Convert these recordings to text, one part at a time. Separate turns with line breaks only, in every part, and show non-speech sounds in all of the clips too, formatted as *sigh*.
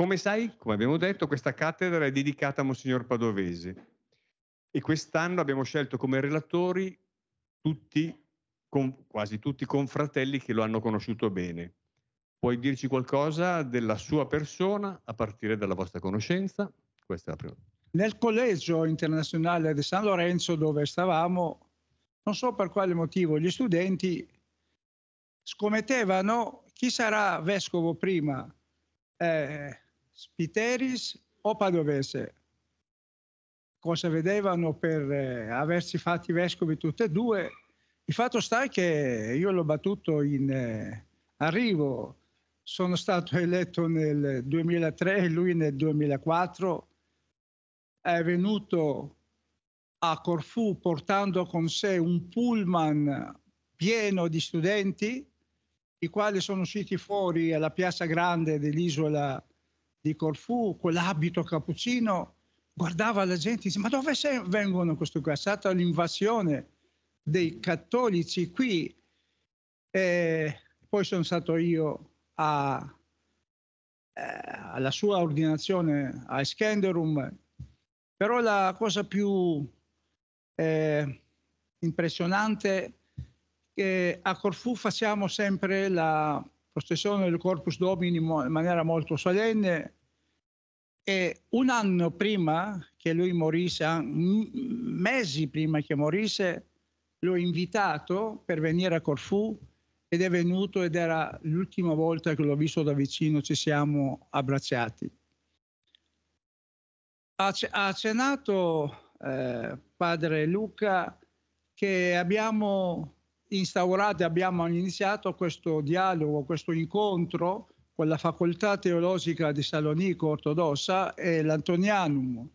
Come sai, come abbiamo detto, questa cattedra è dedicata a Monsignor Padovese e quest'anno abbiamo scelto come relatori tutti, con, quasi tutti i confratelli che lo hanno conosciuto bene. Puoi dirci qualcosa della sua persona a partire dalla vostra conoscenza? Questa è la prima.
Nel collegio internazionale di San Lorenzo dove stavamo, non so per quale motivo, gli studenti scommettevano chi sarà vescovo prima, eh, Spiteris o Padovese, cosa vedevano per eh, aversi fatti vescovi tutti e due. Il fatto sta che io l'ho battuto in eh, arrivo, sono stato eletto nel 2003 e lui nel 2004, è venuto a Corfù portando con sé un pullman pieno di studenti, i quali sono usciti fuori alla piazza grande dell'isola di Corfù, quell'abito cappuccino, guardava la gente e diceva, ma dove vengono questi qua? È stata l'invasione dei cattolici qui. E poi sono stato io a, eh, alla sua ordinazione a Skenderum, però la cosa più eh, impressionante è che a Corfù facciamo sempre la processione del Corpus Domini in maniera molto solenne, che un anno prima che lui morisse, mesi prima che morisse, l'ho invitato per venire a Corfù ed è venuto ed era l'ultima volta che l'ho visto da vicino, ci siamo abbracciati. Ha, cenato eh, padre Luca che abbiamo instaurato, abbiamo iniziato questo dialogo, questo incontro con la facoltà teologica di Salonico ortodossa è l'Antonianum.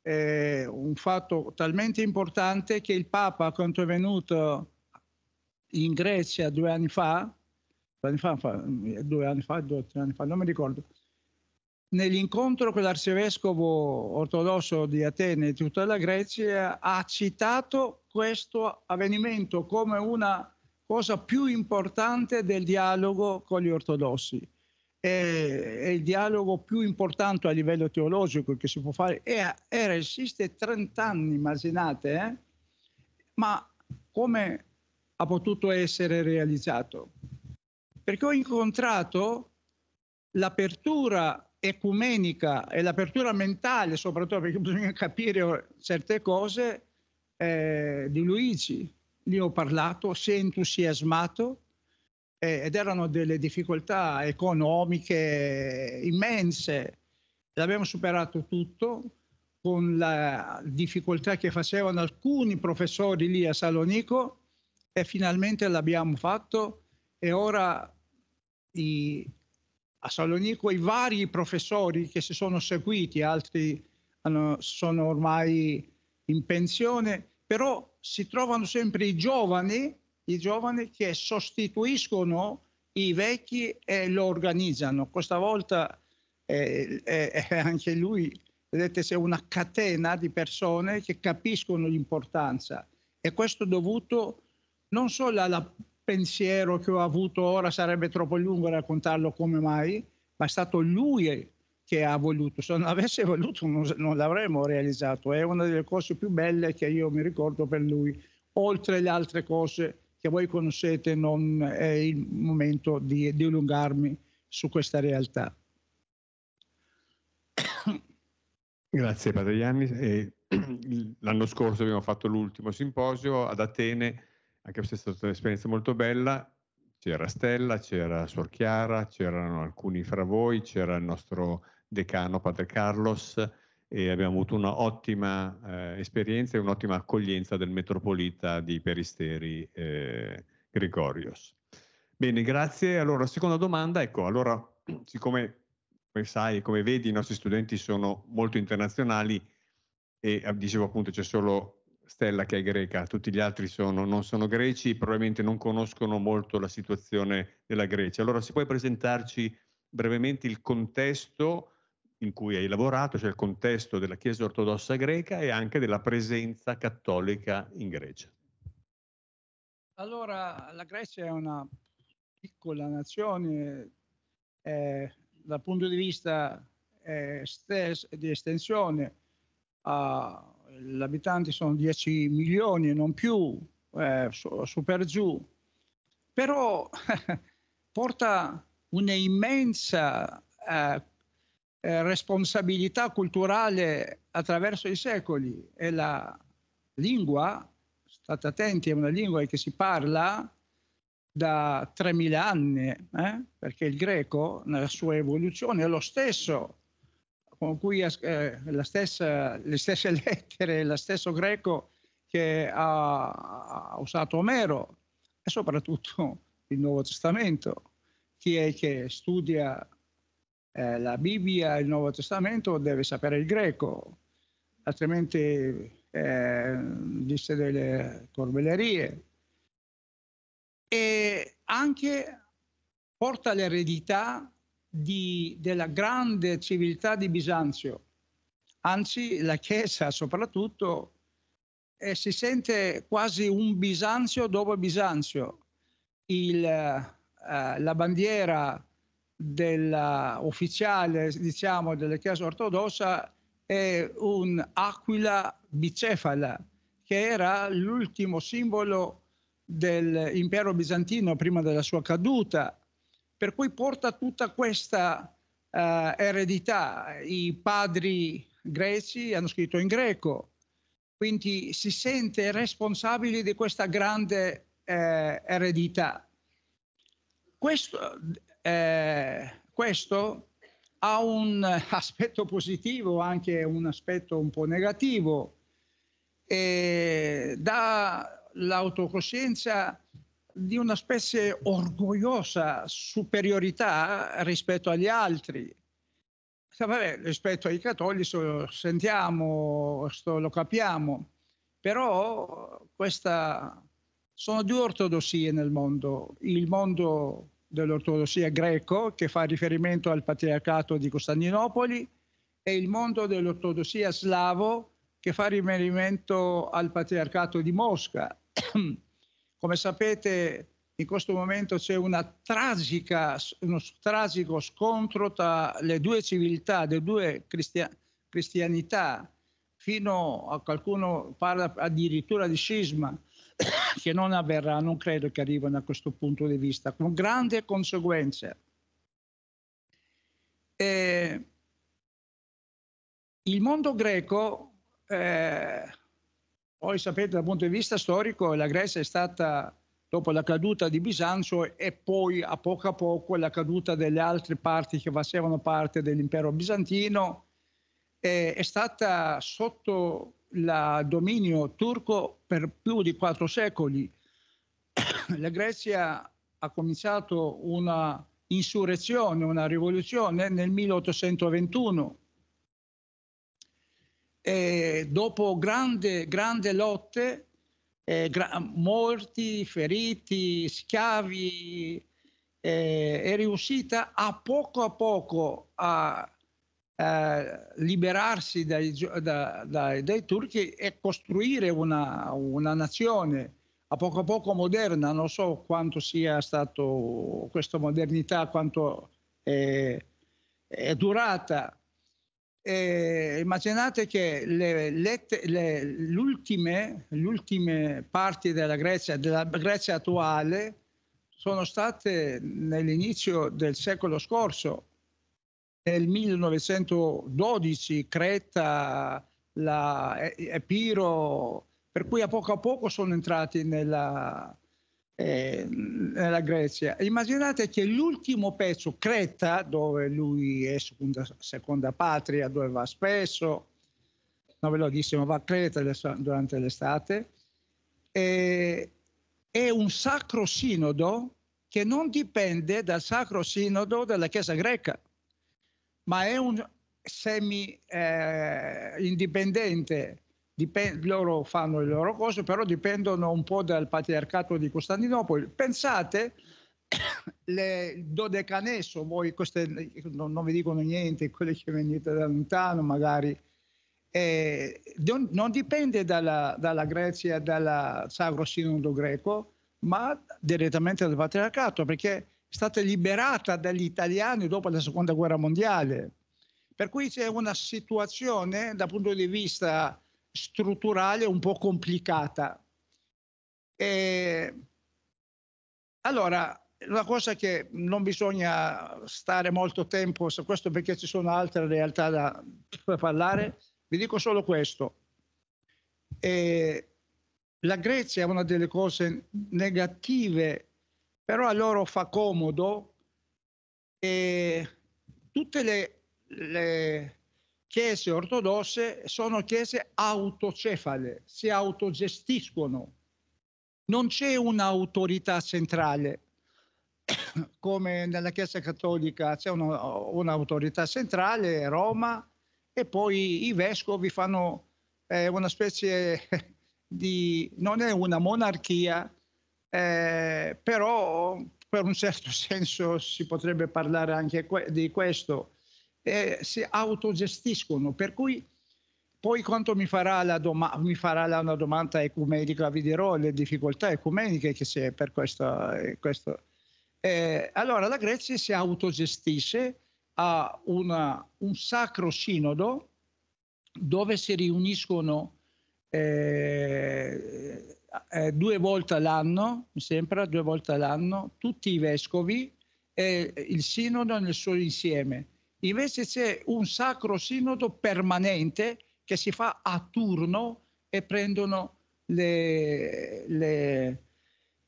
È un fatto talmente importante che il Papa, quando è venuto in Grecia due anni fa, due anni fa, due anni fa, due, tre anni fa, non mi ricordo, nell'incontro con l'arcivescovo ortodosso di Atene e tutta la Grecia, ha citato questo avvenimento come una cosa più importante del dialogo con gli ortodossi. È, è il dialogo più importante a livello teologico che si può fare. Era, era esiste 30 anni, immaginate, eh? ma come ha potuto essere realizzato? Perché ho incontrato l'apertura ecumenica e l'apertura mentale, soprattutto perché bisogna capire certe cose eh, di Luigi gli ho parlato, si è entusiasmato eh, ed erano delle difficoltà economiche immense. L'abbiamo superato tutto con la difficoltà che facevano alcuni professori lì a Salonico e finalmente l'abbiamo fatto e ora i, a Salonico i vari professori che si sono seguiti, altri hanno, sono ormai in pensione, però si trovano sempre i giovani, i giovani che sostituiscono i vecchi e lo organizzano. Questa volta eh, eh, eh, anche lui, vedete, c'è una catena di persone che capiscono l'importanza e questo dovuto non solo al pensiero che ho avuto ora, sarebbe troppo lungo raccontarlo come mai, ma è stato lui che ha voluto. Se non avesse voluto non, non l'avremmo realizzato. È una delle cose più belle che io mi ricordo per lui, oltre le altre cose che voi conoscete, non è il momento di dilungarmi su questa realtà.
*coughs* Grazie Padre Gianni.
*coughs*
L'anno scorso abbiamo fatto l'ultimo simposio ad Atene, anche se è stata un'esperienza molto bella, c'era Stella, c'era Suor Chiara, c'erano alcuni fra voi, c'era il nostro decano Padre Carlos e abbiamo avuto un'ottima eh, esperienza e un'ottima accoglienza del metropolita di Peristeri eh, Gregorios. Bene, grazie. Allora, seconda domanda, ecco, allora, *clears throat* siccome come sai, come vedi, i nostri studenti sono molto internazionali e eh, dicevo appunto c'è solo Stella che è greca, tutti gli altri sono, non sono greci, probabilmente non conoscono molto la situazione della Grecia. Allora, se puoi presentarci brevemente il contesto in cui hai lavorato, cioè il contesto della Chiesa ortodossa greca e anche della presenza cattolica in Grecia.
Allora, la Grecia è una piccola nazione eh, dal punto di vista eh, stes- di estensione. Uh, gli abitanti sono 10 milioni e non più, eh, su, per giù, però *laughs* porta un'immensa eh, eh, responsabilità culturale attraverso i secoli e la lingua, state attenti, è una lingua che si parla da 3.000 anni, eh? perché il greco nella sua evoluzione è lo stesso con cui eh, stessa, le stesse *laughs* lettere, lo stesso greco che ha, ha usato Omero e soprattutto *laughs* il Nuovo Testamento. Chi è che studia eh, la Bibbia e il Nuovo Testamento deve sapere il greco, altrimenti eh, disse delle corbellerie. E anche porta l'eredità di, della grande civiltà di Bisanzio, anzi la Chiesa soprattutto eh, si sente quasi un Bisanzio dopo Bisanzio. Il, eh, eh la bandiera della, ufficiale diciamo, della Chiesa ortodossa è un'aquila bicefala, che era l'ultimo simbolo dell'impero bizantino prima della sua caduta per cui porta tutta questa uh, eredità. I padri greci hanno scritto in greco, quindi si sente responsabile di questa grande eh, eredità. Questo, eh, questo, ha un aspetto positivo, anche un aspetto un po' negativo. E dà l'autocoscienza di una specie orgogliosa superiorità rispetto agli altri. Cioè, vabbè, rispetto ai cattolici lo sentiamo, lo capiamo, però questa... sono due ortodossie nel mondo, il mondo dell'ortodossia greco che fa riferimento al patriarcato di Costantinopoli e il mondo dell'ortodossia slavo che fa riferimento al patriarcato di Mosca. Come sapete, in questo momento c'è tragica, uno tragico scontro tra le due civiltà, le due cristia, cristianità, fino a qualcuno parla addirittura di scisma, *coughs* che non avverrà, non credo che arrivino a questo punto di vista, con grandi conseguenze. E il mondo greco eh, poi sapete dal punto di vista storico la Grecia è stata, dopo la caduta di Bisanzio e poi a poco a poco la caduta delle altre parti che facevano parte dell'impero bizantino, è, è stata sotto il dominio turco per più di quattro secoli. *coughs* la Grecia ha cominciato una insurrezione, una rivoluzione nel 1821 eh, dopo grandi lotte, eh, gra- morti, feriti, schiavi, eh, è riuscita a poco a poco a, a liberarsi dai, da, dai, dai, turchi e costruire una, una nazione a poco a poco moderna, non so quanto sia stata questa modernità, quanto è, è durata, eh, immaginate che le, lette, le, l'ultime, l'ultime parti della Grecia, della Grecia attuale, sono state nell'inizio del secolo scorso. Nel 1912 Creta, la, eh, Epiro, per cui a poco a poco sono entrati nella, eh, nella Grecia. Immaginate che l'ultimo pezzo, Creta, dove lui è seconda, seconda patria, dove va spesso, non ve lo dissimo, va a Creta durante l'estate, eh, è un sacro sinodo che non dipende dal sacro sinodo della Chiesa greca, ma è un semi eh, indipendente Dipende, loro fanno le loro cose, però dipendono un po' dal patriarcato di Costantinopoli. Pensate, *coughs* le dodecanesso, voi queste non, non vi dicono niente, quelle che venite da lontano magari, eh, non, non, dipende dalla, dalla Grezia, dal Sacro Sinodo greco, ma direttamente dal patriarcato, perché è stata liberata dagli italiani dopo la seconda guerra mondiale. Per cui c'è una situazione dal punto di vista strutturale un po' complicata. E allora, una cosa che non bisogna stare molto tempo su questo perché ci sono altre realtà da parlare, vi dico solo questo. E la Grecia è una delle cose negative, però a loro fa comodo e tutte le, le chiese ortodosse sono chiese autocefale, si autogestiscono. Non c'è un'autorità centrale *coughs* come nella Chiesa Cattolica, c'è una, un'autorità centrale, Roma, e poi i vescovi fanno eh, una specie *laughs* di... non è una monarchia, eh, però per un certo *laughs* senso si potrebbe parlare anche que- di questo eh, si autogestiscono. Per cui poi quando mi farà, la doma- mi farà una domanda ecumenica, vi dirò le difficoltà ecumeniche che c'è per questa, eh, questo. Eh, allora la Grecia si autogestisce, ha una, un sacro sinodo dove si riuniscono eh, eh, due volte all'anno, mi sembra, due volte all'anno, tutti i vescovi e il sinodo nel suo insieme Invece c'è un sacro sinodo permanente che si fa a turno e prendono le, le,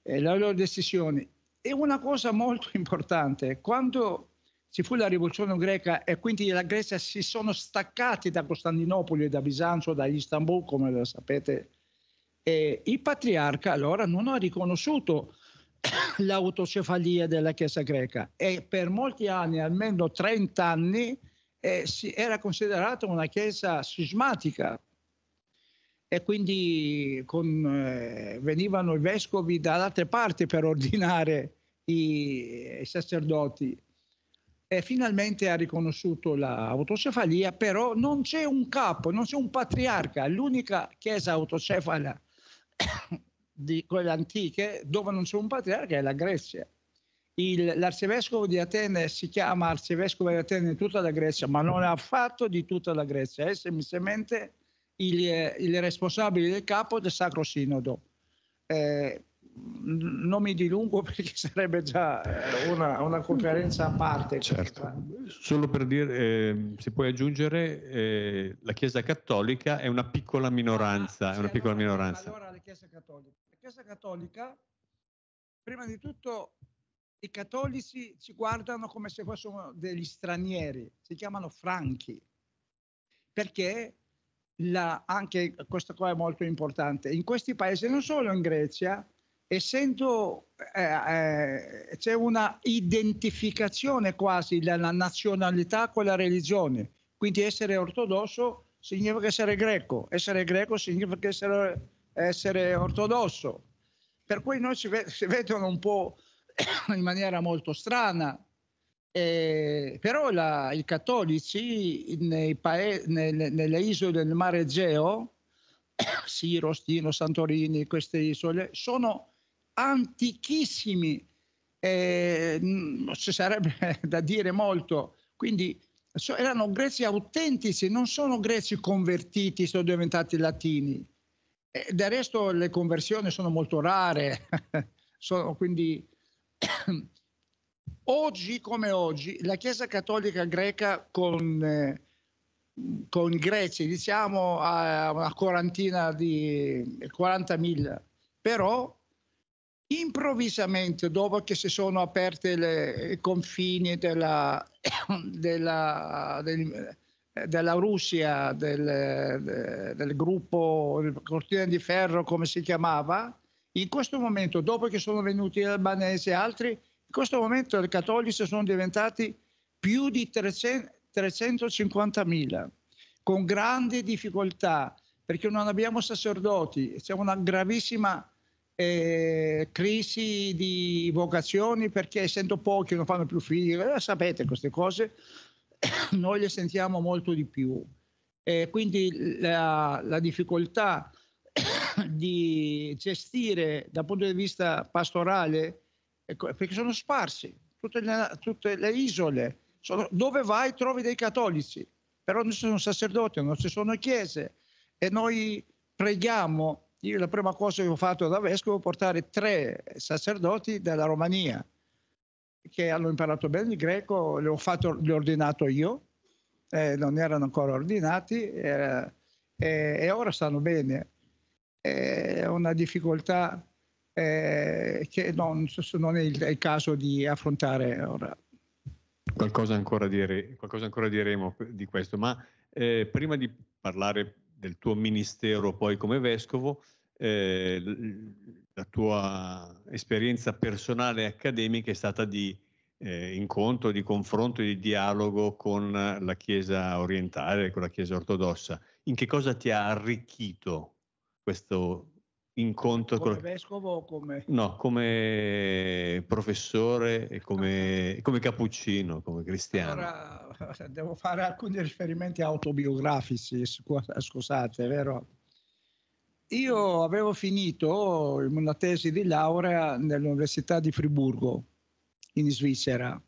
eh, le loro decisioni. E una cosa molto *laughs* importante, quando ci fu la rivoluzione greca e quindi la Grecia si sono staccati da Costantinopoli, da Bisanzio, da Istanbul, come lo sapete, e il patriarca allora non ha riconosciuto *coughs* l'autocefalia della Chiesa greca e per molti anni, almeno 30 anni, eh, era considerata una Chiesa sismatica e quindi con, eh, venivano i vescovi da altre parti per ordinare i, i sacerdoti e finalmente ha riconosciuto l'autocefalia, però non c'è un capo, non c'è un patriarca, l'unica chiesa autocefala di quelle antiche dove non c'è un patriarca è la Grecia. Il, l'arcivescovo di Atene si chiama arcivescovo di Atene di tutta la Grecia, ma non è affatto di tutta la Grecia, è semplicemente il, il responsabile del capo del Sacro Sinodo. Eh, non mi dilungo *laughs* perché sarebbe già eh, una, una conferenza a parte. Certo.
Solo per dire, eh, se puoi aggiungere, eh, la Chiesa Cattolica è una piccola minoranza. Ah, è una piccola allora, minoranza. Allora
la Chiesa Cattolica. Chiesa Cattolica, prima di tutto i cattolici ci guardano come se fossero degli stranieri, si chiamano franchi, perché la, anche questo qua è molto importante, in questi paesi, non solo in Grecia, essendo eh, eh, c'è una identificazione quasi della nazionalità con la religione, quindi essere ortodosso significa essere greco, essere greco significa essere essere ortodosso. Per cui noi si, vedono un po' *coughs* in maniera molto strana, eh, però la, i cattolici paesi, nelle, nelle, isole del mare Egeo, *coughs* Siro, Stino, Santorini, queste isole, sono antichissimi, eh, ci sarebbe *laughs* da dire molto, quindi erano greci autentici, non sono greci convertiti, sono diventati latini e eh, del resto le conversioni sono molto rare, *laughs* sono quindi *clears throat* oggi come oggi la Chiesa Cattolica greca con, eh, con Grecia diciamo a una quarantina di 40.000, però improvvisamente dopo che si sono aperte le, i confini della, *clears throat* della del, eh, della Russia, del, del gruppo Cortina di Ferro, come si chiamava, in questo momento, dopo che sono venuti gli albanesi e altri, in questo momento i cattolici sono diventati più di 300, 350.000, con grandi difficoltà, perché non abbiamo sacerdoti, c'è una gravissima eh, crisi di vocazioni, perché essendo pochi non fanno più figli, eh, sapete queste cose, *coughs* noi le sentiamo molto di più. E quindi la, la difficoltà *coughs* di gestire dal punto di vista pastorale, ecco, perché sono sparsi, tutte le, tutte le isole, sono, dove vai trovi dei cattolici, però non ci sono sacerdoti, non ci sono chiese e noi preghiamo, io la prima cosa che ho fatto da vescovo è portare tre sacerdoti dalla Romania che hanno imparato bene il greco, li ho, fatto, li ho ordinato io, eh, non erano ancora ordinati eh, eh, e ora stanno bene. È una difficoltà eh, che non, non è, il, è il caso di affrontare ora.
Qualcosa ancora, dire, qualcosa ancora, diremo di questo, ma eh, prima di parlare del tuo ministero poi come vescovo, eh, la tua esperienza personale e accademica è stata di eh, incontro, di confronto, di dialogo con la Chiesa orientale, con la Chiesa ortodossa. In che cosa ti ha arricchito questo incontro come con...
vescovo come...
No, come professore e come, come cappuccino, come cristiano. Allora,
*laughs* devo fare alcuni riferimenti autobiografici, scusate, vero? io mm. avevo finito una tesi di laurea nell'Università di Friburgo, in Svizzera.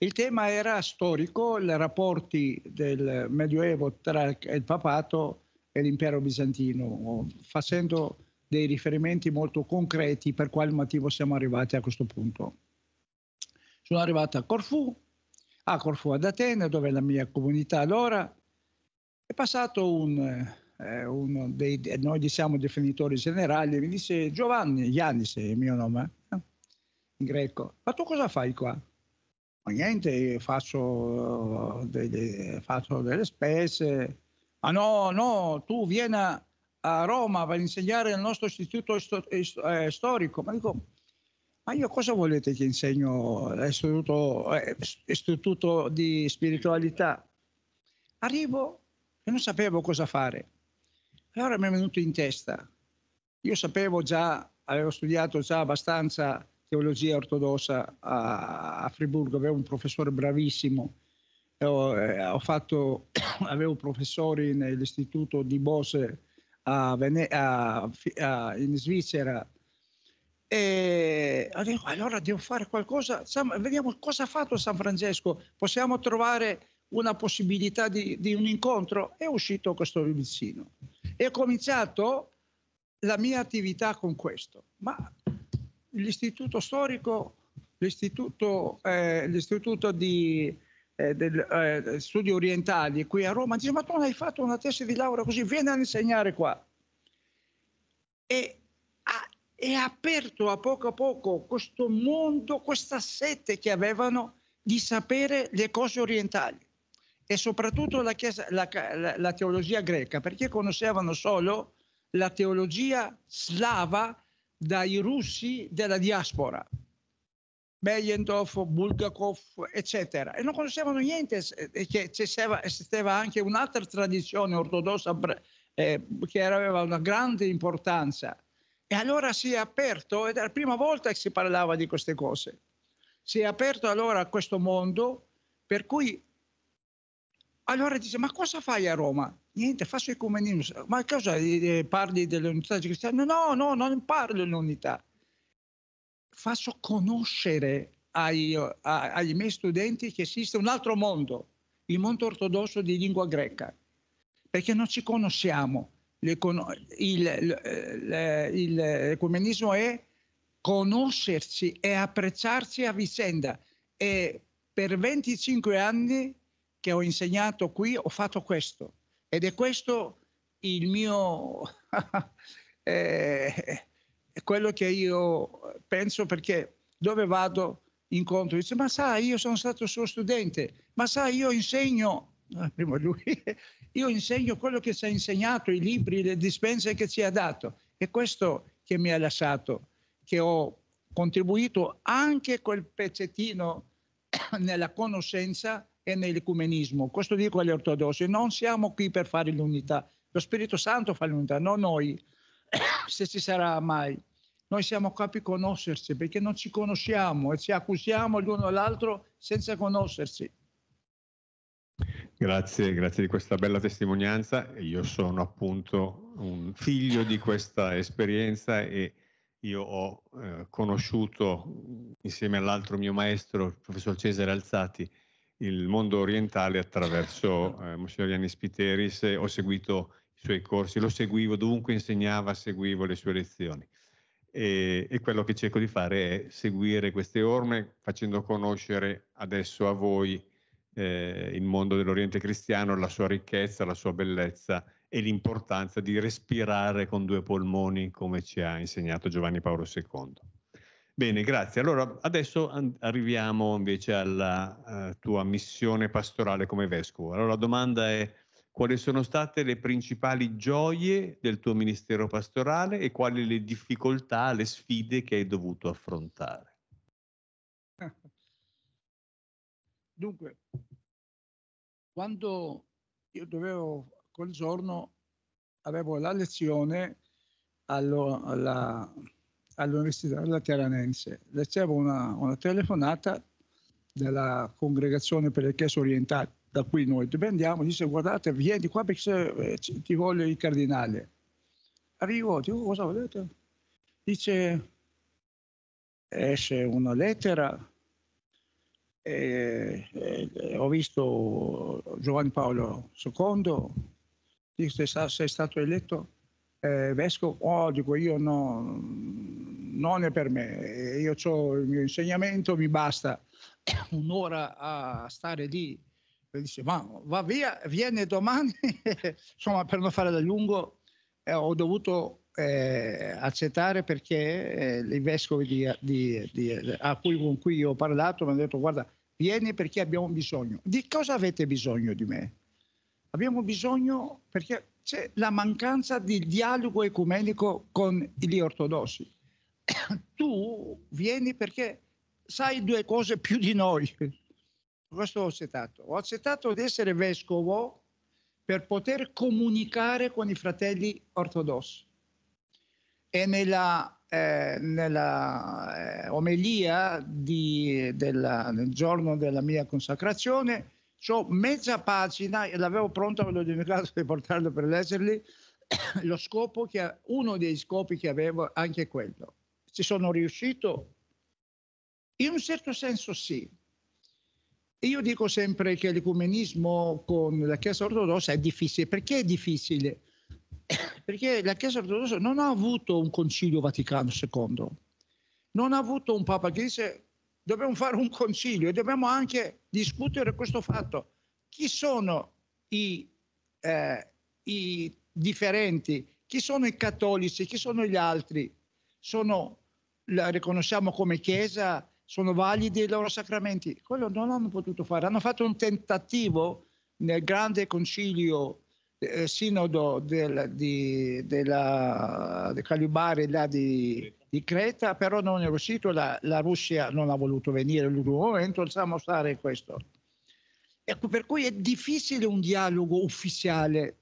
Il tema era storico, i rapporti del Medioevo tra il papato e l'impero bizantino, facendo dei riferimenti molto concreti per quale motivo siamo arrivati a questo punto. Sono arrivato a Corfù, a Corfù ad Atene, dove è la mia comunità allora, è passato un eh, uno dei, eh, noi diciamo definitori generali, mi disse Giovanni, Giannis è il mio nome, eh? in greco, ma tu cosa fai qua? Ma niente, faccio delle, faccio delle spese. Ma no, no, tu vieni a Roma per insegnare al nostro istituto sto, eh, storico. Ma dico, ma io cosa volete che insegno l'istituto, eh, di spiritualità? Arrivo e non sapevo cosa fare. Allora mi è venuto in testa. Io sapevo già, avevo studiato già abbastanza teologia ortodossa a, a Friburgo, avevo un professore bravissimo. Ho, eh, ho fatto, *coughs* avevo professori nell'istituto di Bose a Vene- a, a, in Svizzera e ho detto allora devo fare qualcosa, vediamo cosa ha fatto San Francesco, possiamo trovare una possibilità di, di un incontro, è uscito questo vicino. E ho cominciato la mia attività con questo. Ma l'istituto storico, l'istituto, eh, l'istituto di eh, del, eh, studi orientali qui a Roma, dice ma tu non hai fatto una tesi di laurea così, vieni a insegnare qua. E ha, è aperto a poco a poco questo mondo, questa sete che avevano di sapere le cose orientali e soprattutto la, chiesa, la, la, la teologia greca, perché conoscevano solo la teologia slava dai russi della diaspora, Beyendorf, Bulgakov, eccetera, e non conoscevano niente, che esisteva anche un'altra tradizione ortodossa eh, che aveva una grande importanza. E allora si è aperto, ed è la prima volta che si parlava di queste cose, si è aperto allora questo mondo per cui allora dice, ma cosa fai a Roma? Niente, faccio ecumenismo. Ma cosa, eh, eh, parli dell'unità cristiana? No, no, non parlo dell'unità. Faccio conoscere ai, a, ai miei studenti che esiste un altro mondo, il mondo ortodosso di lingua greca, perché non ci conosciamo. L'ecumenismo è conoscerci e apprezzarci a vicenda. E per 25 anni che ho insegnato qui ho fatto questo ed è questo il mio *laughs* eh, quello che io penso perché dove vado incontro dice ma sa, io sono stato suo studente ma sa, io insegno *laughs* ah, prima lui io insegno quello che ci ha insegnato i libri le dispense che ci ha dato e questo che mi ha lasciato che ho contribuito anche quel pezzettino *coughs* nella conoscenza e nell'ecumenismo. Questo dico agli ortodossi, non siamo qui per fare l'unità. Lo Spirito Santo fa l'unità, non noi, *coughs* se ci sarà mai. Noi siamo qua per conoscersi perché non ci conosciamo e ci accusiamo l'uno all'altro senza conoscersi.
Grazie, grazie di questa bella testimonianza. Io sono appunto un figlio di questa esperienza e io ho eh, conosciuto insieme all'altro mio maestro, il professor Cesare Alzati, il mondo orientale attraverso certo. eh, Monsignor Gianni Spiteris ho seguito i suoi corsi, lo seguivo dovunque insegnava, seguivo le sue lezioni. E, e, quello che cerco di fare è seguire queste orme facendo conoscere adesso a voi eh, il mondo dell'Oriente cristiano, la sua ricchezza, la sua bellezza e l'importanza di respirare con due polmoni come ci ha insegnato Giovanni Paolo II. Bene, grazie. Allora, adesso arriviamo invece alla uh, tua missione pastorale come vescovo. Allora, la domanda è quali sono state le principali gioie del tuo ministero pastorale e quali le difficoltà, le sfide che hai dovuto affrontare?
*laughs* Dunque, quando io dovevo, quel giorno avevo la lezione allo, alla all'Università Lateranense. Ricevo una, una telefonata della congregazione per le chiese orientali, da cui noi dipendiamo, dice guardate, vieni qua perché eh, ti voglio il cardinale. Arrivo, dico cosa volete? Dice, esce una lettera, e, e, e ho visto Giovanni Paolo II, dice sei stato eletto eh, vescovo, oh dico io no, non è per me. Io ho il mio insegnamento, mi basta *coughs* un'ora a stare lì. E dice, ma va via, viene domani. *laughs* Insomma, per non fare da lungo, eh, ho dovuto eh, accettare perché eh, i vescovi di, di, di, a cui, con cui ho parlato mi hanno detto, guarda, vieni perché abbiamo bisogno. Di cosa avete bisogno di me? Abbiamo bisogno perché c'è la mancanza di dialogo ecumenico con gli ortodossi. *coughs* tu vieni perché sai due cose più di noi. Questo ho accettato. Ho accettato di essere vescovo per poter comunicare con i fratelli ortodossi. E nella, eh, nella eh, omelia di, della, nel giorno della mia consacrazione ho mezza pagina e l'avevo pronta, ve l'ho dimenticato di portarlo per leggerli. *coughs* Lo scopo che, uno dei scopi che avevo è anche quello ci sono riuscito? In un certo senso sì. Io dico sempre che l'ecumenismo con la Chiesa ortodossa è difficile. Perché è difficile? *coughs* Perché la Chiesa ortodossa non ha avuto un concilio Vaticano II, non ha avuto un Papa che dice dobbiamo fare un concilio e dobbiamo anche discutere questo fatto. Chi sono i, eh, i differenti? Chi sono i cattolici? Chi sono gli altri? Sono la riconosciamo come Chiesa, sono validi i loro sacramenti. Quello non hanno potuto fare. Hanno fatto un tentativo nel grande concilio eh, sinodo del, di, della, de Calibari là di, di, Creta, però non è riuscito, la, la Russia non ha voluto venire all'ultimo momento, lasciamo stare questo. Ecco, per cui è difficile un dialogo ufficiale,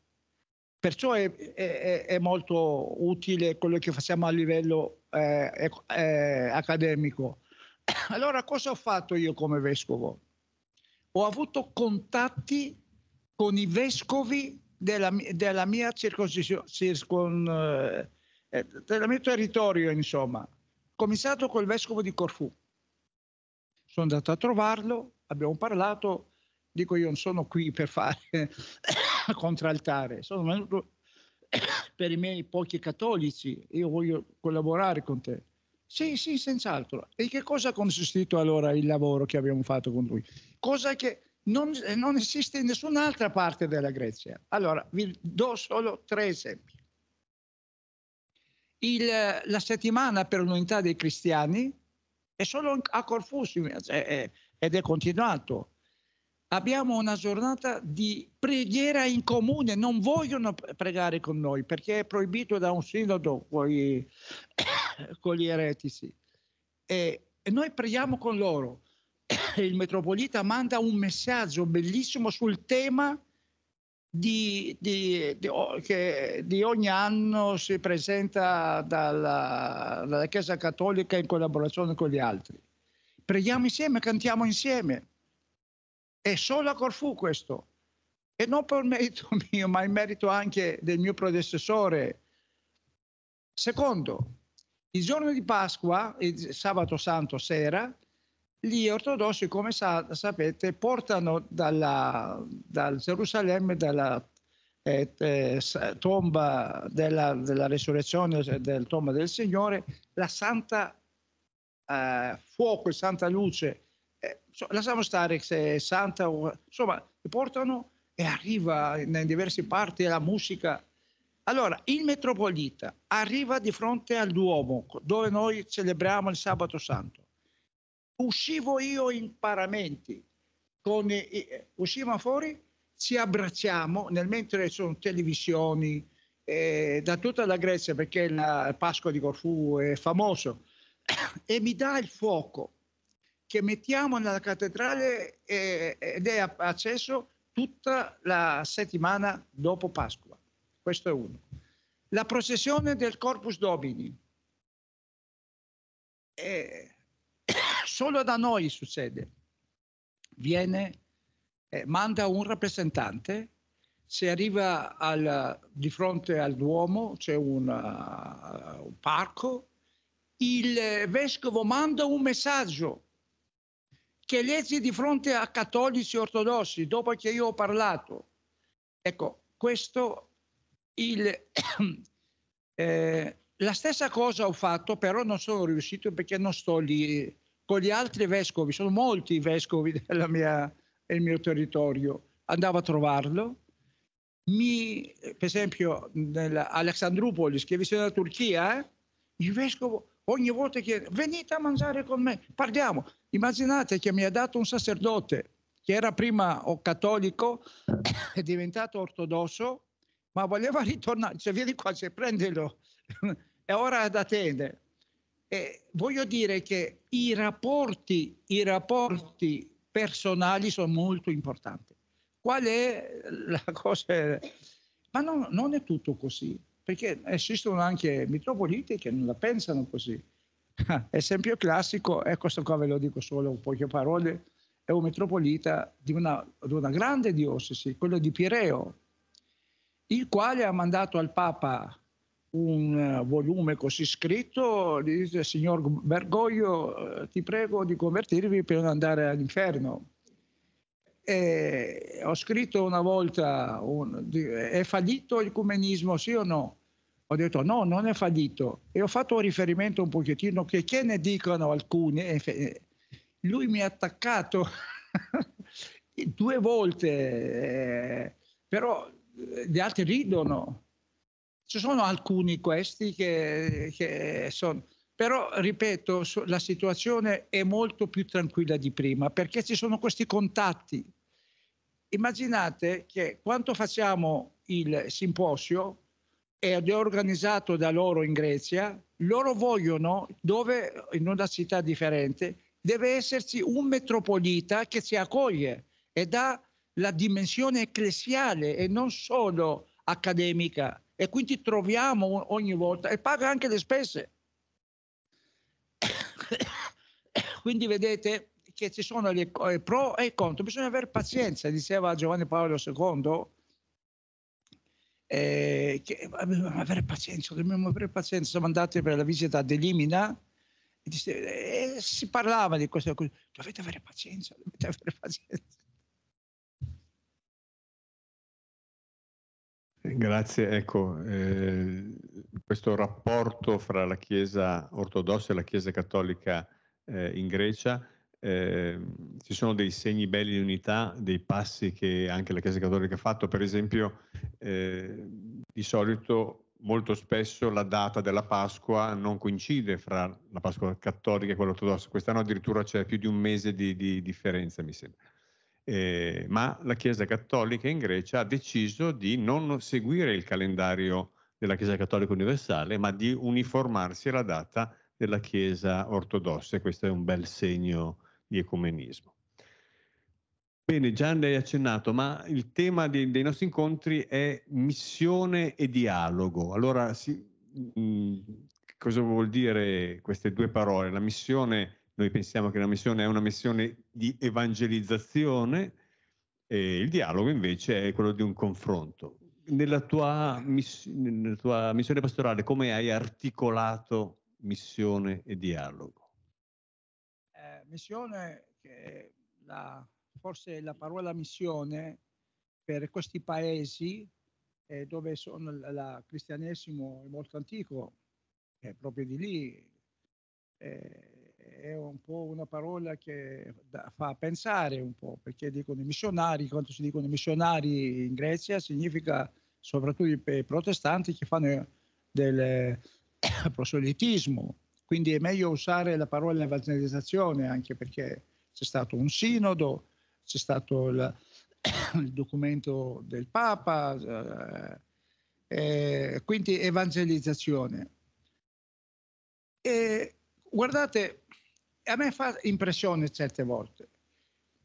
perciò è, è, è molto utile quello che facciamo a livello eh, eh, accademico. *coughs* Allora cosa ho fatto io come vescovo? Ho avuto contatti con i vescovi della, della mia circoscrizione, eh, eh del mio territorio, insomma. Cominciato col vescovo di Corfù. Sono andato a trovarlo, abbiamo parlato, dico io non sono qui per fare *coughs* contraltare, sono venuto per i miei pochi cattolici, io voglio collaborare con te. Sì, sì, senz'altro. E che cosa ha consistito allora il lavoro che abbiamo fatto con lui? Cosa che non, eh, non esiste in nessun'altra parte della Grecia. Allora, vi do solo tre esempi. Il, la settimana per l'unità dei cristiani è solo a Corfù ed è continuato abbiamo una giornata di preghiera in comune, non vogliono pregare con noi perché è proibito da un sinodo *coughs* con gli, eretici. E, e noi preghiamo con loro. *coughs* Il metropolita manda un messaggio bellissimo sul tema di, di, di, che di ogni anno si presenta dalla, dalla Chiesa Cattolica in collaborazione con gli altri. Preghiamo insieme, cantiamo insieme è solo a Corfù questo. E non per merito *laughs* mio, ma il merito anche del mio predecessore. Secondo, il giorno di Pasqua, il sabato santo sera, gli ortodossi, come sa, sapete, portano dalla, dal Gerusalemme, dalla eh, eh, tomba della, della risurrezione, della tomba del Signore, la santa eh, fuoco e santa luce eh, lasciamo stare se è santa o... Insomma, portano e arriva in diverse parti la musica. Allora, il metropolita arriva di fronte al Duomo, dove noi celebriamo il sabato santo. Uscivo io in paramenti, con, eh, usciamo fuori, ci abbracciamo, nel mentre sono televisioni eh, da tutta la Grecia, perché la Pasqua di Corfù è famoso, *coughs* e mi dà il fuoco che mettiamo nella cattedrale eh, ed è acceso tutta la settimana dopo Pasqua. Questo è uno. La processione del Corpus Domini. Eh, *coughs* solo da noi succede. Viene, eh, manda un rappresentante, si arriva al, di fronte al Duomo, c'è un, eh, un parco, il vescovo manda un messaggio che leggi di fronte a cattolici ortodossi, dopo che io ho parlato. Ecco, questo il, *coughs* eh, la stessa cosa ho fatto, però non sono riuscito perché non sto lì con gli altri vescovi, sono molti i vescovi *laughs* mia, del mio territorio. Andavo a trovarlo. Mi, per esempio, nell'Alexandroupolis, che è vicino alla Turchia, eh, il vescovo ogni volta che venite a mangiare con me, parliamo. Immaginate che mi ha dato un sacerdote che era prima cattolico, *coughs* è diventato ortodosso, ma voleva ritornare, cioè vieni qua, cioè, prendilo, *laughs* è ora ad Atene. E voglio dire che i rapporti, i rapporti personali sono molto importanti. Qual è la cosa? Ma no, non è tutto così perché esistono anche metropoliti che non la pensano così. *laughs* Esempio classico, e ecco questo qua ve lo dico solo in poche parole, è un metropolita di una, di una grande diocesi, quello di Pireo, il quale ha mandato al Papa un eh, volume così scritto, gli dice signor Bergoglio eh, ti prego di convertirvi per non andare all'inferno. Eh, ho scritto una volta, un, è fallito il comunismo, sì o no? Ho detto no, non è fallito. E ho fatto un riferimento un pochettino che, che ne dicono alcuni. lui mi ha attaccato *laughs* due volte, eh, però eh, gli altri ridono. Ci sono alcuni questi che, che sono... Però, ripeto, la situazione è molto più tranquilla di prima perché ci sono questi contatti. Immaginate che quando facciamo il simposio, ed è organizzato da loro in Grecia, loro vogliono, dove, in una città differente, deve esserci un metropolita che ci accoglie e dà la dimensione ecclesiale e non solo accademica. E quindi troviamo ogni volta e paga anche le spese. *coughs* Quindi vedete che ci sono le eh, pro e i contro, bisogna avere pazienza, diceva Giovanni Paolo II. Eh, che, eh, dobbiamo avere pazienza, dobbiamo avere pazienza. Siamo andati per la visita ad Elimina e, disse, eh, si parlava di queste cose. Dovete avere pazienza, dovete avere pazienza.
Grazie, ecco, eh, questo rapporto fra la Chiesa ortodossa e la Chiesa cattolica eh, in Grecia. Eh, ci sono dei segni belli di unità, dei passi che anche la Chiesa cattolica ha fatto, per esempio eh, di solito molto spesso la data della Pasqua non coincide fra la Pasqua cattolica e quella ortodossa, quest'anno addirittura c'è più di un mese di, di differenza mi sembra. Eh, ma la Chiesa cattolica in Grecia ha deciso di non seguire il calendario della Chiesa Cattolica Universale, ma di uniformarsi alla data della Chiesa ortodossa e questo è un bel segno di ecumenismo. Bene, Gian lei ha accennato, ma il tema di, dei nostri incontri è missione e dialogo. Allora, si, mh, cosa vuol dire queste due parole? La missione, noi pensiamo che la missione è una missione di evangelizzazione e il dialogo invece è quello di un confronto nella tua, miss- nella tua missione pastorale, come hai articolato missione e dialogo?
Eh, missione, che la, forse la parola missione per questi paesi eh, dove sono, la, la, cristianesimo è molto antico, è proprio di lì. Eh, è un po' una parola che da, fa pensare un po', perché dicono i missionari, quando si dicono i missionari in Grecia significa soprattutto i protestanti che fanno del *coughs* proselitismo, quindi è meglio usare la parola evangelizzazione anche perché c'è stato un sinodo, c'è stato il, *coughs* il documento del Papa, eh, eh quindi evangelizzazione. E guardate, a me fa impressione certe volte.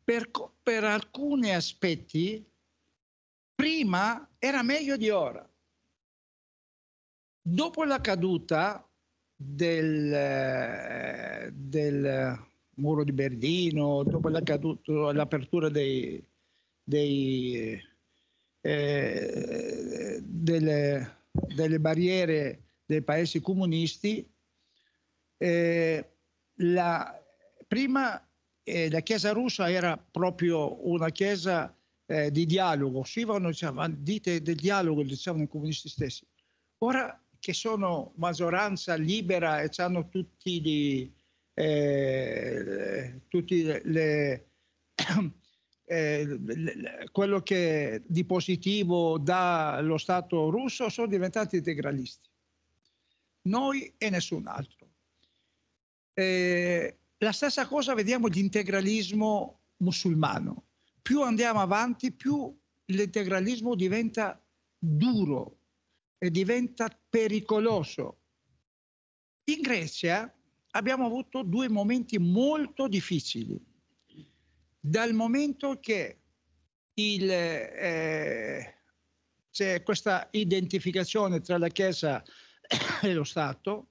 Per, per alcuni aspetti, prima era meglio di ora. Dopo la caduta del, del muro di Berlino, dopo la caduta, l'apertura dei, dei, eh, delle, delle, barriere dei paesi comunisti, eh, la, prima eh, la Chiesa russa era proprio una Chiesa eh, di dialogo, uscivano diciamo, dite del dialogo, diciamo i comunisti stessi. Ora che sono maggioranza libera e hanno tutti gli, eh, tutti le, *coughs* eh, le, quello che di positivo dà lo Stato russo sono diventati integralisti. Noi e nessun altro. Eh, la stessa cosa vediamo l'integralismo musulmano. Più andiamo avanti, più l'integralismo diventa duro e diventa pericoloso. In Grecia abbiamo avuto due momenti molto difficili. Dal momento che il, eh, c'è questa identificazione tra la Chiesa *coughs* e lo Stato,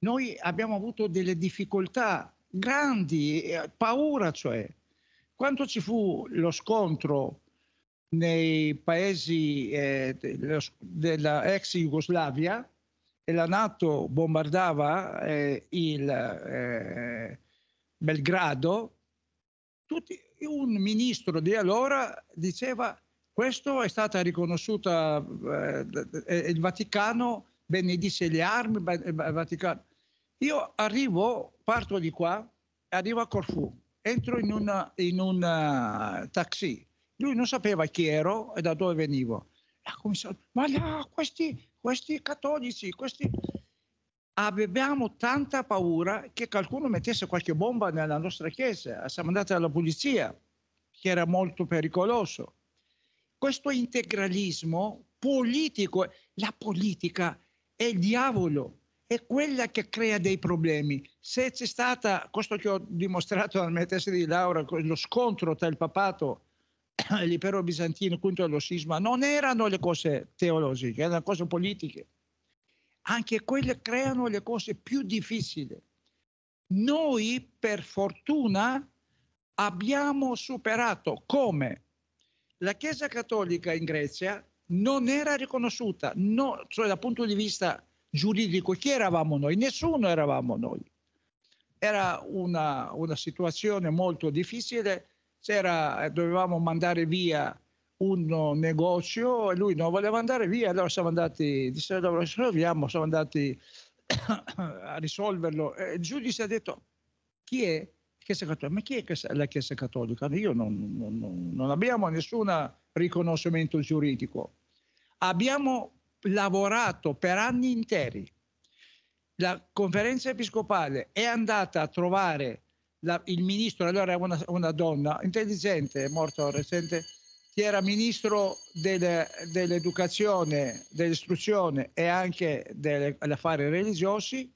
noi abbiamo avuto delle difficoltà grandi, eh, paura cioè. Quando ci fu lo scontro nei paesi eh, della ex Jugoslavia e la Nato bombardava eh, il, eh, Belgrado, tutti, un ministro di allora diceva questo è stata riconosciuta eh, il Vaticano benedice le armi, il Vaticano io arrivo, parto di qua, arrivo a Corfù, entro in un in eh, una taxi. Lui non sapeva chi ero e da dove venivo. Ma là, questi, questi cattolici, questi... Avevamo tanta paura che qualcuno mettesse qualche bomba nella nostra chiesa. Siamo andati alla polizia, che era molto pericoloso. Questo integralismo politico, la politica è il diavolo è quella che crea dei problemi. Se c'è stata, questo che ho dimostrato nella mia tesi di laurea, lo scontro tra il papato e l'impero bizantino contro lo sisma, non erano le cose teologiche, erano cose politiche. Anche quelle creano le cose più difficili. Noi, per fortuna, abbiamo superato come la Chiesa Cattolica in Grecia non era riconosciuta, no, cioè dal punto di vista giuridico. Chi eravamo noi? Nessuno eravamo noi. Era una, una situazione molto difficile, C'era, dovevamo mandare via un negozio e lui non voleva andare via, allora siamo andati, disse dove risolviamo, siamo andati *coughs* a risolverlo. E il giudice ha detto chi è? Ma chi è la Chiesa Cattolica? Io non, non, non abbiamo nessun riconoscimento giuridico. Abbiamo lavorato per anni interi. La conferenza episcopale è andata a trovare la, il ministro, allora era una, una, donna intelligente, è morto recente, che era ministro del, dell'educazione, dell'istruzione e anche degli affari religiosi,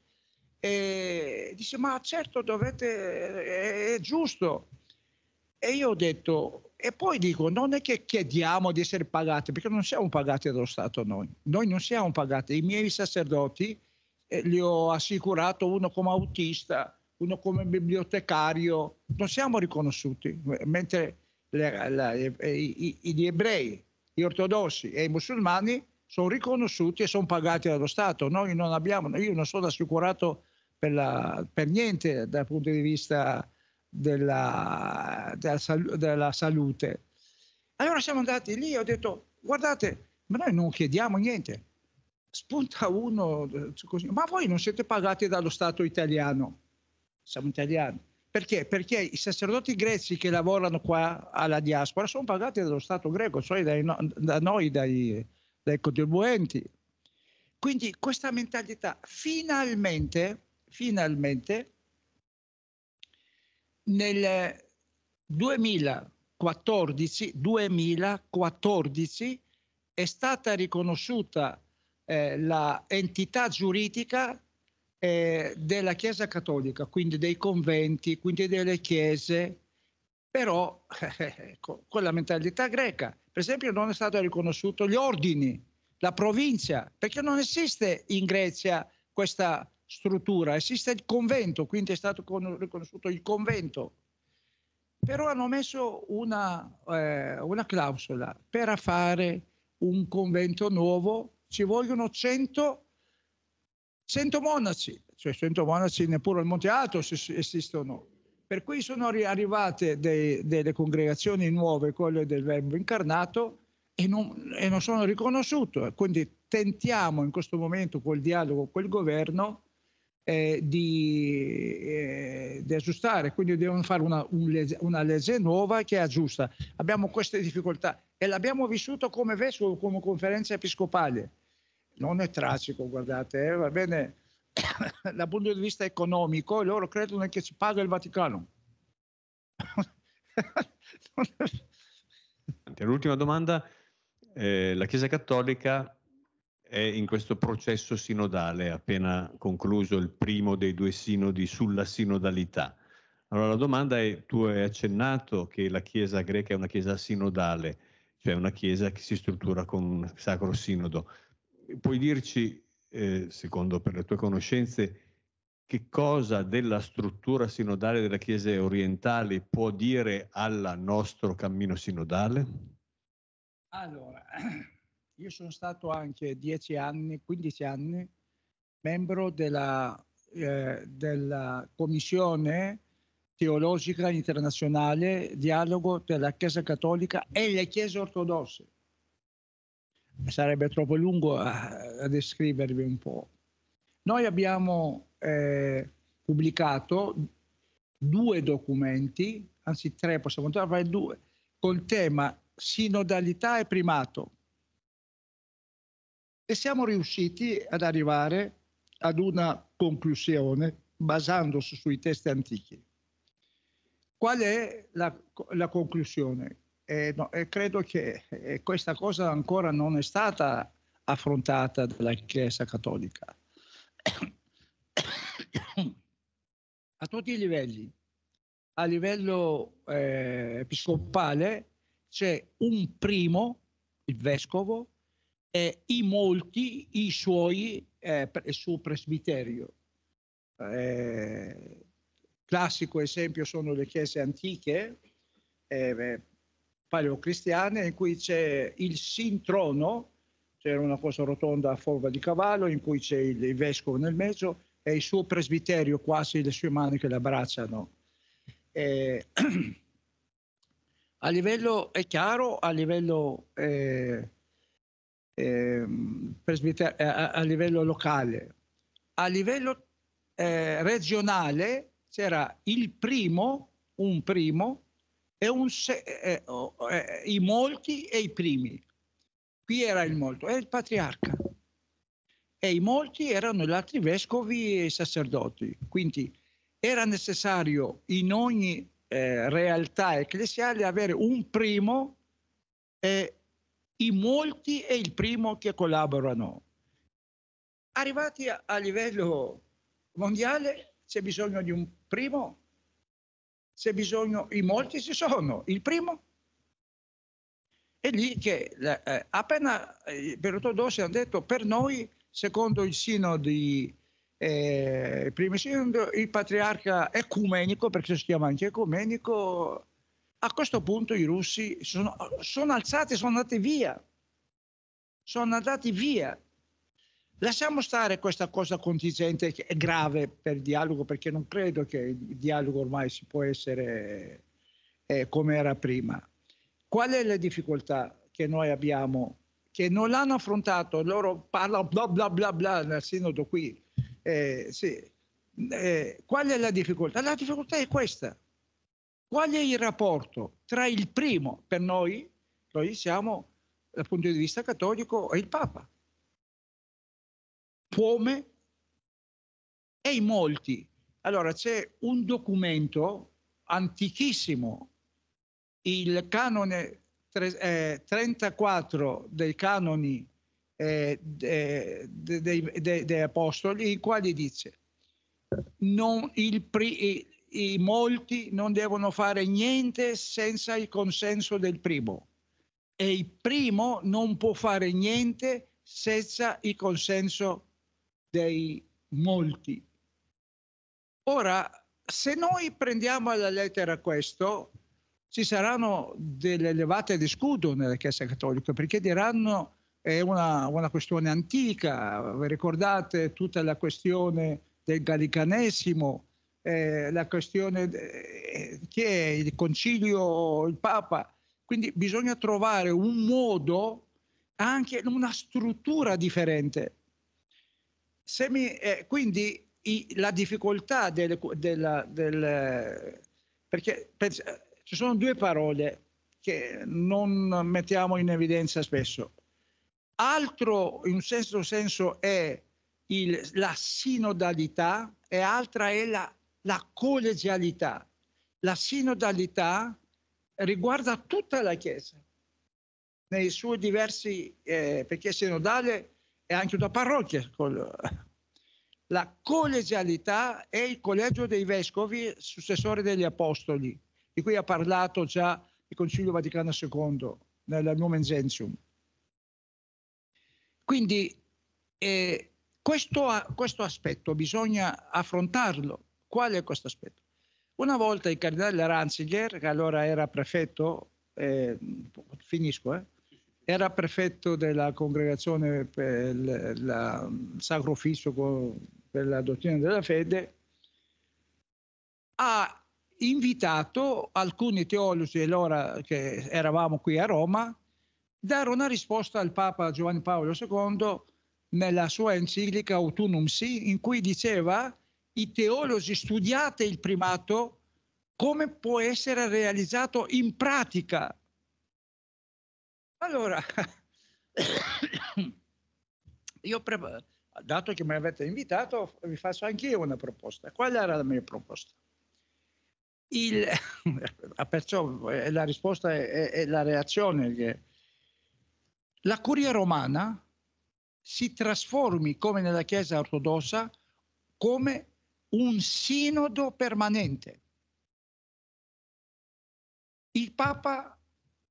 e dice ma certo dovete, è, è giusto. E io ho detto, e poi dico, non è che chiediamo di essere pagati, perché non siamo pagati dallo Stato noi, noi non siamo pagati, i miei sacerdoti eh, li ho assicurato uno come autista, uno come bibliotecario, non siamo riconosciuti, mentre le, la, eh, eh, i, gli ebrei, gli ortodossi e i musulmani sono riconosciuti e sono pagati dallo Stato, noi non abbiamo, io non sono assicurato per, la, per niente dal punto di vista della, della, della salute. Allora siamo andati lì e ho detto, guardate, ma noi non chiediamo niente. Spunta uno, eh, così, ma voi non siete pagati dallo Stato italiano, siamo italiani. Perché? Perché i sacerdoti greci che lavorano qua alla diaspora sono pagati dallo Stato greco, cioè dai, da noi, dai, dai contribuenti. Quindi questa mentalità finalmente, finalmente nel 2014, 2014 è stata riconosciuta eh, l'entità giuridica eh, della Chiesa Cattolica, quindi dei conventi, quindi delle chiese, però *laughs* eh, con la mentalità greca. Per esempio non è stato riconosciuto gli ordini, la provincia, perché non esiste in Grecia questa struttura, esiste il convento, quindi è stato con, riconosciuto il convento, però hanno messo una, eh, una clausola per fare un convento nuovo ci vogliono 100, 100 monaci, cioè 100 monaci neppure al Monte Alto esistono. Per cui sono arrivate dei, delle congregazioni nuove, quelle del Verbo incarnato, e non, e non sono riconosciute. Quindi tentiamo in questo momento col dialogo, col governo, eh, di, eh, di, aggiustare, quindi devono fare una, un legge, una, legge, nuova che aggiusta. Abbiamo queste difficoltà e l'abbiamo vissuto come vescovo, come conferenza episcopale. Non è tragico, guardate, eh, va bene *coughs* dal punto di vista economico, loro credono che ci paga il Vaticano.
L'ultima domanda, eh, la Chiesa Cattolica è in questo processo sinodale, appena concluso il primo dei due sinodi sulla sinodalità. Allora la domanda è, tu hai accennato che la Chiesa greca è una Chiesa sinodale, cioè una Chiesa che si struttura con un sacro sinodo. Puoi dirci, eh, secondo per le tue conoscenze, che cosa della struttura sinodale della Chiesa orientale può dire al nostro cammino sinodale?
Allora, *clears throat* Io sono stato anche 10 anni, 15 anni membro della, eh, della Commissione Teologica Internazionale Dialogo della Chiesa Cattolica e le Chiese Ortodosse. Sarebbe troppo lungo a, eh, a descrivervi un po'. Noi abbiamo eh, pubblicato due documenti, anzi tre possiamo trovare due, col tema sinodalità e primato e siamo riusciti ad arrivare ad una conclusione basandosi sui testi antichi. Qual è la, la conclusione? Eh, no, eh, credo che eh, questa cosa ancora non è stata affrontata dalla Chiesa Cattolica *coughs* a tutti i livelli. A livello eh, episcopale c'è un primo, il vescovo, eh, i molti, i suoi, eh, il suo presbiterio. Eh, classico esempio sono le chiese antiche, eh, paleocristiane, in cui c'è il sintrono, c'era una cosa rotonda a forma di cavallo, in cui c'è il, il vescovo nel mezzo e il suo presbiterio, quasi le sue mani che l'abbracciano. Eh, *clears throat* a livello, è chiaro, a livello eh, Ehm, eh, a, a, livello locale. A livello eh, regionale c'era il primo, un primo, e un se- eh, oh, i molti e i primi. Qui era il molto, era il patriarca. E i molti erano gli altri vescovi e i sacerdoti. Quindi era necessario in ogni eh, realtà ecclesiale avere un primo e i molti e il primo che collaborano. Arrivati a, livello mondiale c'è bisogno di un primo, c'è bisogno, in molti ci sono, il primo è lì che eh, appena eh, per ortodossi hanno detto per noi, secondo il sinodo, eh, il primo sino, il patriarca ecumenico, perché si chiama anche ecumenico, a questo punto i russi sono, sono alzati, sono andati via, sono andati via. Lasciamo stare questa cosa contingente che è grave per il dialogo, perché non credo che il dialogo ormai si può essere eh, come era prima. Qual è la difficoltà che noi abbiamo, che non l'hanno affrontato, loro parlano bla bla bla bla nel sinodo qui. Eh, sì. eh, qual è la difficoltà? La difficoltà è questa. Qual è il rapporto tra il primo, per noi, noi siamo dal punto di vista cattolico, e il Papa. Come e in molti. Allora c'è un documento antichissimo, il canone tre, eh, 34 dei canoni eh, dei de, de, de, apostoli, il quale dice non il, pri, i molti non devono fare niente senza il consenso del primo e il primo non può fare niente senza il consenso dei molti. Ora, se noi prendiamo alla lettera questo, ci saranno delle levate di scudo nella Chiesa Cattolica perché diranno è una, una questione antica, vi ricordate tutta la questione del gallicanesimo, eh, la questione eh, chi è il concilio, il Papa. Quindi bisogna trovare un modo, anche una struttura differente. Mi, eh, quindi i, la difficoltà del, della, del perché pens- ci sono due parole che non mettiamo in evidenza spesso. Altro, in un certo senso, è il, la sinodalità e altra è la la collegialità, la sinodalità riguarda tutta la Chiesa, nei suoi diversi, eh, perché sinodale è anche una parrocchia. La collegialità è il collegio dei vescovi, successore degli apostoli, di cui ha parlato già il Concilio Vaticano II nella Numen Gentium. Quindi eh, questo, questo aspetto bisogna affrontarlo Qual è questo aspetto? Una volta il cardinale Ranziger, che allora era prefetto, eh, finisco, eh, era prefetto della congregazione per il mm, Sacro Fisso per la dottrina della fede, ha invitato alcuni teologi, allora che eravamo qui a Roma, a dare una risposta al Papa Giovanni Paolo II nella sua enciclica Autunum Si, in cui diceva i teologi studiate il primato come può essere realizzato in pratica. Allora, *coughs* io pre- dato che mi avete invitato, vi faccio anche io una proposta. Qual era la mia proposta? Il, *coughs* ah, perciò eh, la risposta è, è la reazione che la curia romana si trasformi come nella Chiesa ortodossa come un sinodo permanente. Il Papa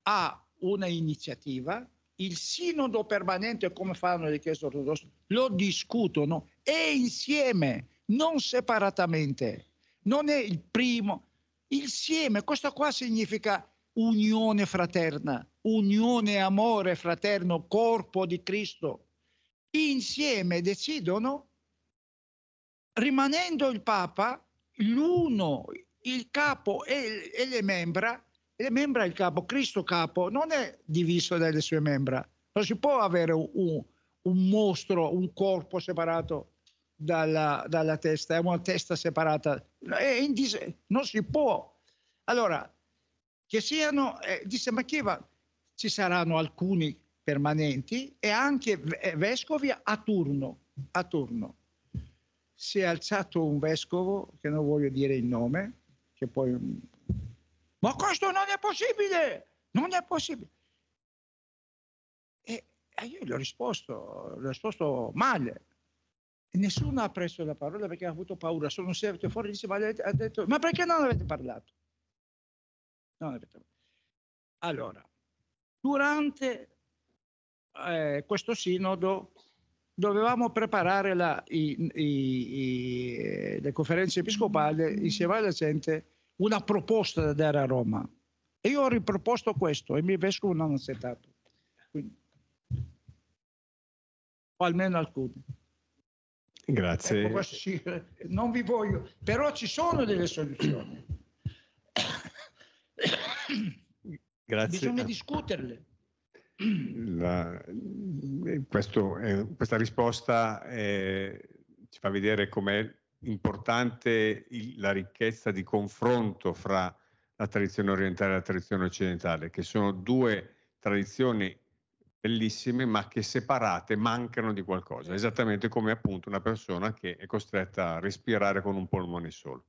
ha una iniziativa, il sinodo permanente, come fanno le chiese ortodosse, lo discutono e insieme, non separatamente. Non è il primo, insieme. Questo qua significa unione fraterna, unione amore fraterno, corpo di Cristo. Insieme decidono rimanendo il Papa l'uno, il capo e, e le membra, le membra il capo, Cristo capo, non è diviso dalle sue membra. Non si può avere un, un mostro, un corpo separato dalla, dalla, testa, è una testa separata, indis- non si può. Allora, che siano, eh, disse Macchieva, ci saranno alcuni permanenti e anche eh, vescovi a turno, a turno si è alzato un vescovo, che non voglio dire il nome, che poi... Ma questo non è possibile! Non è possibile! E io gli ho risposto, gli ho risposto male. E nessuno ha preso la parola perché ha avuto paura. Sono servito fuori e ma, ha detto, ma perché non avete parlato? Non avete parlato. Allora, durante eh, questo sinodo dovevamo preparare la, i, i, i, eh, le conferenze episcopali insieme alla gente una proposta da dare a Roma. E io ho riproposto questo e il mio vescovo non ha accettato. Quindi, o almeno alcuni. Grazie. Ecco, sì, non vi voglio, però ci sono delle soluzioni. Grazie. Bisogna discuterle
la, eh, questo, eh, questa risposta eh, ci fa vedere com'è importante il, la ricchezza di confronto fra la tradizione orientale e la tradizione occidentale, che sono due tradizioni bellissime, ma che separate mancano di qualcosa, esattamente come appunto una persona che è costretta a respirare con un polmone solo.